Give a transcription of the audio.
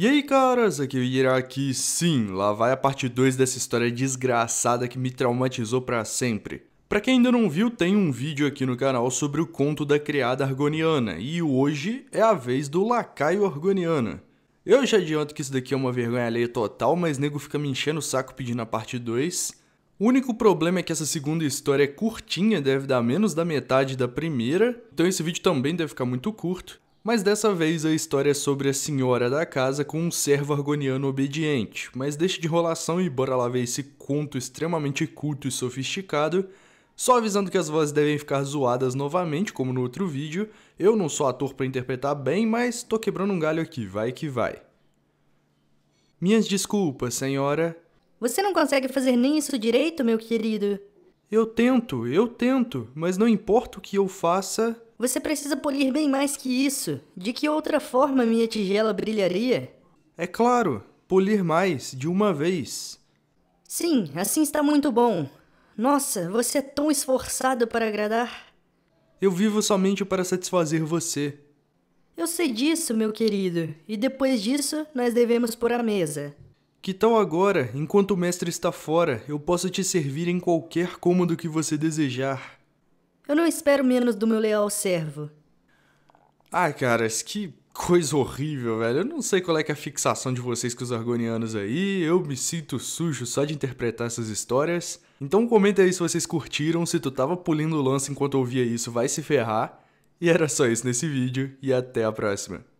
E aí, caras, aqui é o Iraki. Sim, lá vai a parte 2 dessa história desgraçada que me traumatizou para sempre. Para quem ainda não viu, tem um vídeo aqui no canal sobre o conto da criada argoniana, e hoje é a vez do lacaio argoniana. Eu já adianto que isso daqui é uma vergonha alheia total, mas nego fica me enchendo o saco pedindo a parte 2. O único problema é que essa segunda história é curtinha, deve dar menos da metade da primeira, então esse vídeo também deve ficar muito curto. Mas dessa vez a história é sobre a senhora da casa com um servo argoniano obediente. Mas deixe de enrolação e bora lá ver esse conto extremamente culto e sofisticado. Só avisando que as vozes devem ficar zoadas novamente, como no outro vídeo. Eu não sou ator para interpretar bem, mas tô quebrando um galho aqui, vai que vai. Minhas desculpas, senhora. Você não consegue fazer nem isso direito, meu querido? Eu tento, eu tento, mas não importa o que eu faça, você precisa polir bem mais que isso. De que outra forma minha tigela brilharia? É claro, polir mais de uma vez. Sim, assim está muito bom. Nossa, você é tão esforçado para agradar. Eu vivo somente para satisfazer você. Eu sei disso, meu querido, e depois disso nós devemos pôr a mesa. Que tal agora, enquanto o mestre está fora, eu posso te servir em qualquer cômodo que você desejar? Eu não espero menos do meu leal servo. Ai, cara, que coisa horrível, velho. Eu não sei qual é, é a fixação de vocês com os argonianos aí. Eu me sinto sujo só de interpretar essas histórias. Então comenta aí se vocês curtiram, se tu tava pulindo o lance enquanto ouvia isso, vai se ferrar. E era só isso nesse vídeo e até a próxima.